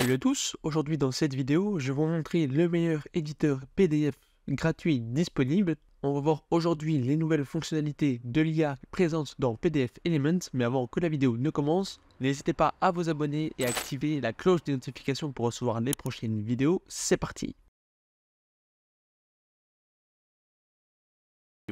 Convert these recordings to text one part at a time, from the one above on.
Salut à tous, aujourd'hui dans cette vidéo, je vais vous montrer le meilleur éditeur PDF gratuit disponible. On va voir aujourd'hui les nouvelles fonctionnalités de l'IA présentes dans PDF Elements, mais avant que la vidéo ne commence, n'hésitez pas à vous abonner et activer la cloche des notifications pour recevoir les prochaines vidéos. C'est parti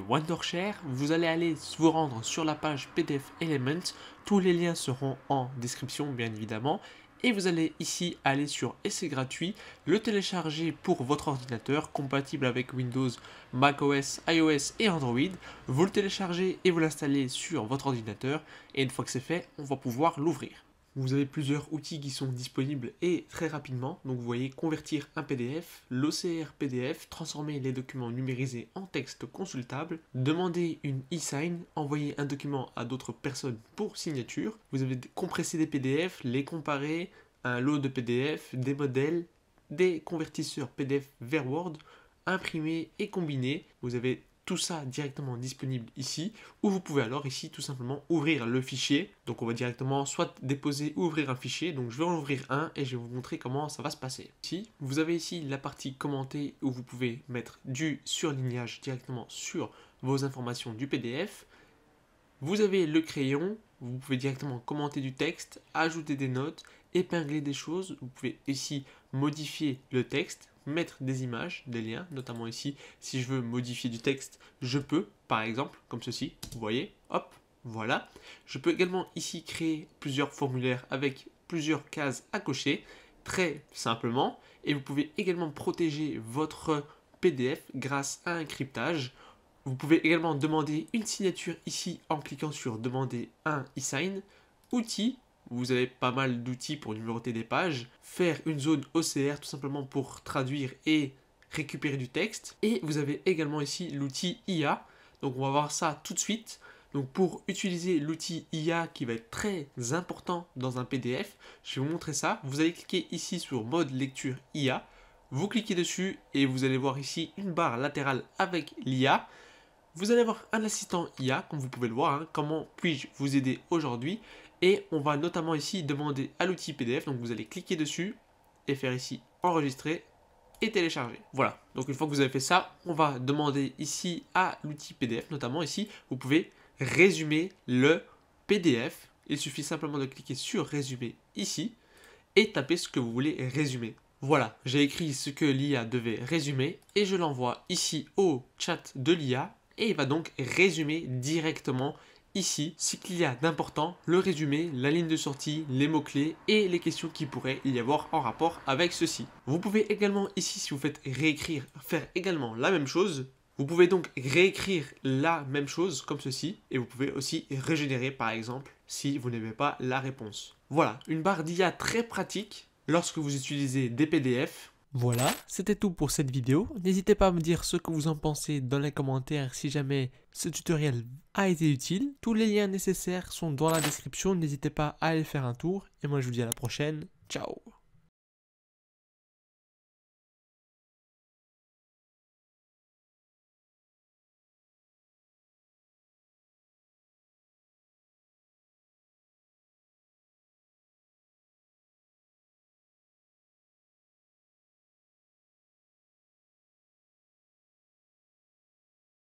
Wondershare, vous allez aller vous rendre sur la page PDF Elements. Tous les liens seront en description, bien évidemment et vous allez ici aller sur essai gratuit, le télécharger pour votre ordinateur compatible avec Windows, macOS, iOS et Android. Vous le téléchargez et vous l'installez sur votre ordinateur et une fois que c'est fait, on va pouvoir l'ouvrir vous avez plusieurs outils qui sont disponibles et très rapidement. Donc vous voyez convertir un PDF, l'OCR PDF, transformer les documents numérisés en texte consultable, demander une e-sign, envoyer un document à d'autres personnes pour signature. Vous avez compressé des PDF, les comparer, un lot de PDF, des modèles, des convertisseurs PDF vers Word, imprimer et combiner. Vous avez tout ça directement disponible ici, ou vous pouvez alors ici tout simplement ouvrir le fichier. Donc on va directement soit déposer ouvrir un fichier, donc je vais en ouvrir un et je vais vous montrer comment ça va se passer. Si vous avez ici la partie commenter où vous pouvez mettre du surlignage directement sur vos informations du PDF, vous avez le crayon, vous pouvez directement commenter du texte, ajouter des notes, épingler des choses, vous pouvez ici modifier le texte, mettre des images, des liens, notamment ici, si je veux modifier du texte, je peux, par exemple, comme ceci, vous voyez, hop, voilà. Je peux également ici créer plusieurs formulaires avec plusieurs cases à cocher, très simplement, et vous pouvez également protéger votre PDF grâce à un cryptage. Vous pouvez également demander une signature ici en cliquant sur demander un e-sign, outils, vous avez pas mal d'outils pour numéroter des pages, faire une zone OCR tout simplement pour traduire et récupérer du texte, et vous avez également ici l'outil IA, donc on va voir ça tout de suite. Donc pour utiliser l'outil IA qui va être très important dans un PDF, je vais vous montrer ça. Vous allez cliquer ici sur mode lecture IA, vous cliquez dessus et vous allez voir ici une barre latérale avec l'IA. Vous allez voir un assistant IA, comme vous pouvez le voir, hein. comment puis-je vous aider aujourd'hui et on va notamment ici demander à l'outil PDF, donc vous allez cliquer dessus et faire ici enregistrer et télécharger. Voilà, donc une fois que vous avez fait ça, on va demander ici à l'outil PDF, notamment ici, vous pouvez résumer le PDF. Il suffit simplement de cliquer sur résumer ici et taper ce que vous voulez résumer. Voilà, j'ai écrit ce que l'IA devait résumer et je l'envoie ici au chat de l'IA et il va donc résumer directement Ici, ce qu'il y a d'important, le résumé, la ligne de sortie, les mots-clés et les questions qui pourraient y avoir en rapport avec ceci. Vous pouvez également ici, si vous faites réécrire, faire également la même chose. Vous pouvez donc réécrire la même chose comme ceci et vous pouvez aussi régénérer par exemple si vous n'avez pas la réponse. Voilà, une barre d'IA très pratique lorsque vous utilisez des PDF voilà, c'était tout pour cette vidéo. N'hésitez pas à me dire ce que vous en pensez dans les commentaires si jamais ce tutoriel a été utile. Tous les liens nécessaires sont dans la description, n'hésitez pas à aller faire un tour. Et moi je vous dis à la prochaine, ciao